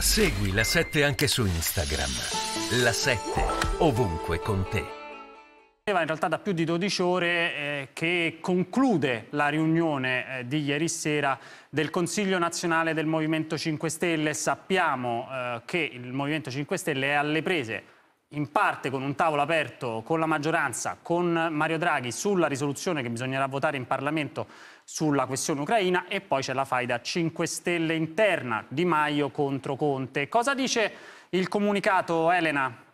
Segui la 7 anche su Instagram. La 7 ovunque con te. In realtà da più di 12 ore eh, che conclude la riunione eh, di ieri sera del Consiglio nazionale del Movimento 5 Stelle. Sappiamo eh, che il Movimento 5 Stelle è alle prese in parte con un tavolo aperto con la maggioranza, con Mario Draghi sulla risoluzione che bisognerà votare in Parlamento sulla questione ucraina e poi c'è la faida 5 Stelle interna Di Maio contro Conte. Cosa dice il comunicato Elena?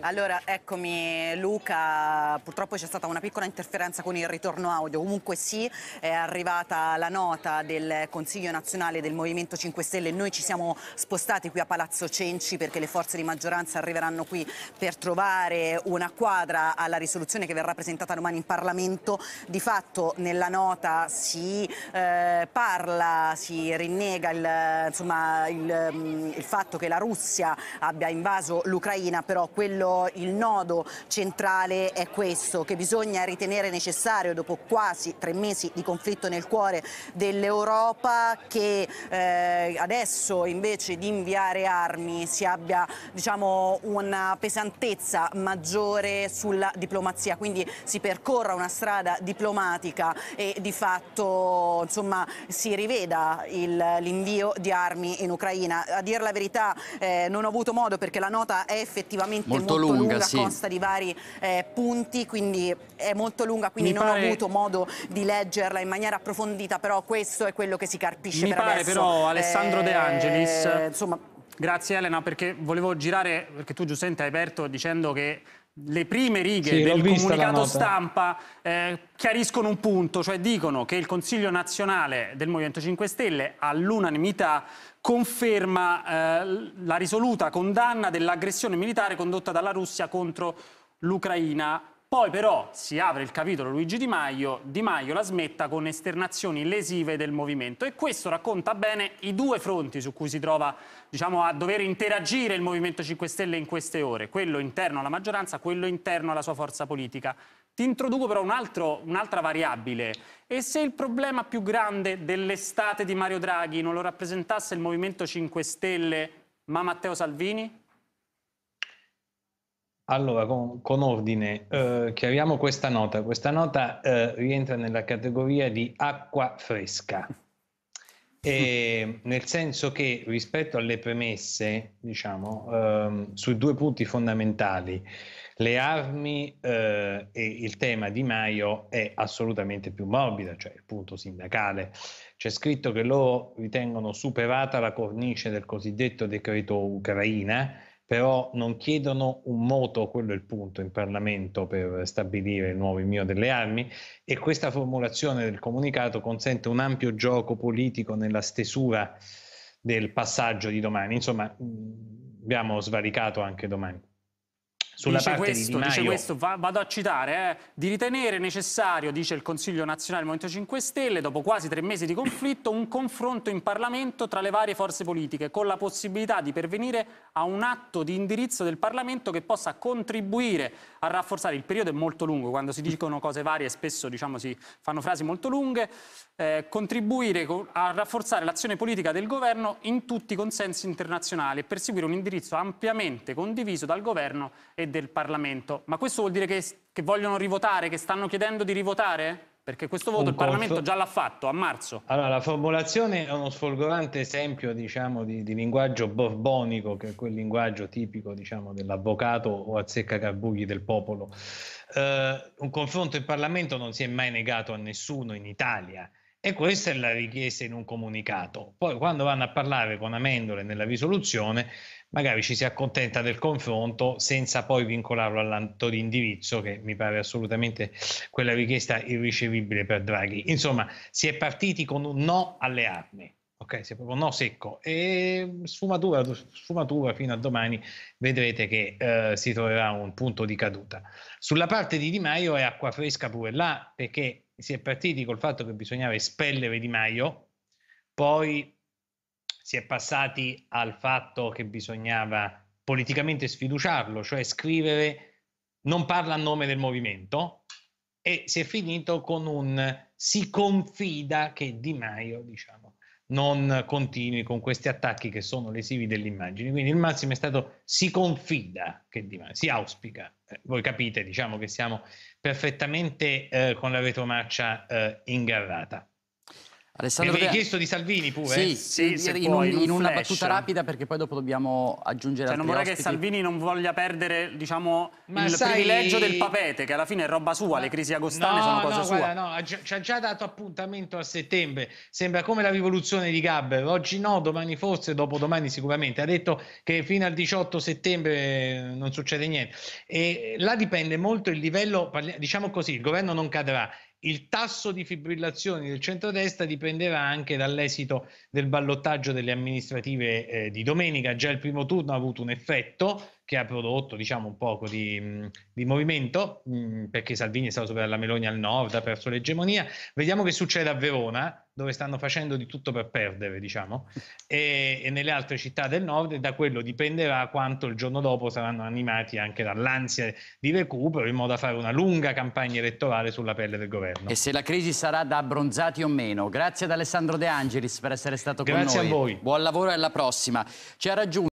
Allora, eccomi Luca, purtroppo c'è stata una piccola interferenza con il ritorno audio, comunque sì, è arrivata la nota del Consiglio Nazionale del Movimento 5 Stelle, noi ci siamo spostati qui a Palazzo Cenci perché le forze di maggioranza arriveranno qui per trovare una quadra alla risoluzione che verrà presentata domani in Parlamento, di fatto nella nota si eh, parla, si rinnega il, insomma, il, mm, il fatto che la Russia abbia invaso l'Ucraina, però questo quello il nodo centrale è questo, che bisogna ritenere necessario dopo quasi tre mesi di conflitto nel cuore dell'Europa che eh, adesso invece di inviare armi si abbia diciamo, una pesantezza maggiore sulla diplomazia, quindi si percorra una strada diplomatica e di fatto insomma, si riveda l'invio di armi in Ucraina. A dire la verità eh, non ho avuto modo perché la nota è effettivamente molto, molto lunga, lunga sì. consta di vari eh, punti, quindi è molto lunga, quindi Mi non pare... ho avuto modo di leggerla in maniera approfondita, però questo è quello che si carpisce Mi per pare adesso. però Alessandro eh, De Angelis... Eh, insomma... Grazie Elena, perché volevo girare, perché tu giustamente hai aperto dicendo che le prime righe sì, del comunicato stampa eh, chiariscono un punto, cioè dicono che il Consiglio nazionale del Movimento 5 Stelle all'unanimità conferma eh, la risoluta condanna dell'aggressione militare condotta dalla Russia contro l'Ucraina poi però si apre il capitolo Luigi Di Maio, Di Maio la smetta con esternazioni lesive del movimento e questo racconta bene i due fronti su cui si trova diciamo, a dover interagire il Movimento 5 Stelle in queste ore, quello interno alla maggioranza, quello interno alla sua forza politica. Ti introduco però un'altra variabile. E se il problema più grande dell'estate di Mario Draghi non lo rappresentasse il Movimento 5 Stelle, ma Matteo Salvini? Allora, con, con ordine, eh, chiariamo questa nota. Questa nota eh, rientra nella categoria di acqua fresca, e, nel senso che rispetto alle premesse, diciamo, ehm, sui due punti fondamentali, le armi eh, e il tema di Maio è assolutamente più morbida, cioè il punto sindacale. C'è scritto che loro ritengono superata la cornice del cosiddetto decreto Ucraina però non chiedono un moto, quello è il punto, in Parlamento per stabilire il nuovo invio delle armi e questa formulazione del comunicato consente un ampio gioco politico nella stesura del passaggio di domani. Insomma, abbiamo svaricato anche domani sulla dice parte questo, di Di Maio. Dice questo, va, vado a citare, eh, di ritenere necessario, dice il Consiglio Nazionale del Movimento 5 Stelle, dopo quasi tre mesi di conflitto, un confronto in Parlamento tra le varie forze politiche, con la possibilità di pervenire a un atto di indirizzo del Parlamento che possa contribuire a rafforzare, il periodo è molto lungo, quando si dicono cose varie spesso diciamo, si fanno frasi molto lunghe, eh, contribuire a rafforzare l'azione politica del governo in tutti i consensi internazionali e perseguire un indirizzo ampiamente condiviso dal governo e del Parlamento. Ma questo vuol dire che, che vogliono rivotare, che stanno chiedendo di rivotare? Perché questo voto Un il Parlamento corso. già l'ha fatto a marzo. Allora, la formulazione è uno sfolgorante esempio diciamo, di, di, linguaggio borbonico, che è quel linguaggio tipico diciamo, dell'avvocato o azzeccagarbugli del popolo. Uh, un confronto in Parlamento non si è mai negato a nessuno in Italia. E questa è la richiesta in un comunicato. Poi quando vanno a parlare con Amendole nella risoluzione magari ci si accontenta del confronto senza poi vincolarlo all'atto di indirizzo che mi pare assolutamente quella richiesta irricevibile per Draghi. Insomma, si è partiti con un no alle armi. Ok, si è proprio no secco e sfumatura, sfumatura fino a domani vedrete che eh, si troverà un punto di caduta. Sulla parte di Di Maio è acqua fresca pure là perché si è partiti col fatto che bisognava espellere Di Maio, poi si è passati al fatto che bisognava politicamente sfiduciarlo, cioè scrivere non parla a nome del movimento e si è finito con un si confida che Di Maio, diciamo, non continui con questi attacchi che sono lesivi dell'immagine. Quindi il massimo è stato si confida che Di Maio, si auspica. Eh, voi capite, diciamo che siamo perfettamente eh, con la retromarcia eh, ingarrata. Alessandro avevi Rea... chiesto di Salvini pure? Sì, sì, sì in, puoi, un, in una battuta rapida perché poi dopo dobbiamo aggiungere cioè, altri non vorrei ospiti. che Salvini non voglia perdere diciamo, il sai... privilegio del papete che alla fine è roba sua, le crisi agostane no, sono cosa no, sua. Guarda, no, ci ha già dato appuntamento a settembre, sembra come la rivoluzione di Gabber, oggi no, domani forse, dopodomani sicuramente. Ha detto che fino al 18 settembre eh, non succede niente. E eh, là dipende molto il livello, diciamo così, il governo non cadrà, il tasso di fibrillazione del centrodestra dipenderà anche dall'esito del ballottaggio delle amministrative eh, di domenica. Già il primo turno ha avuto un effetto, che ha prodotto diciamo, un poco di, di movimento, mh, mm, perché Salvini è stato sopra la Meloni al nord, ha perso l'egemonia. Vediamo che succede a Verona, dove stanno facendo di tutto per perdere, diciamo, e, e nelle altre città del nord, e da quello dipenderà quanto il giorno dopo saranno animati anche dall'ansia di recupero, in modo da fare una lunga campagna elettorale sulla pelle del governo. E se la crisi sarà da abbronzati o meno. Grazie ad Alessandro De Angelis per essere stato Grazie con noi. Grazie a voi. Buon lavoro e alla prossima. Ci ha raggiunto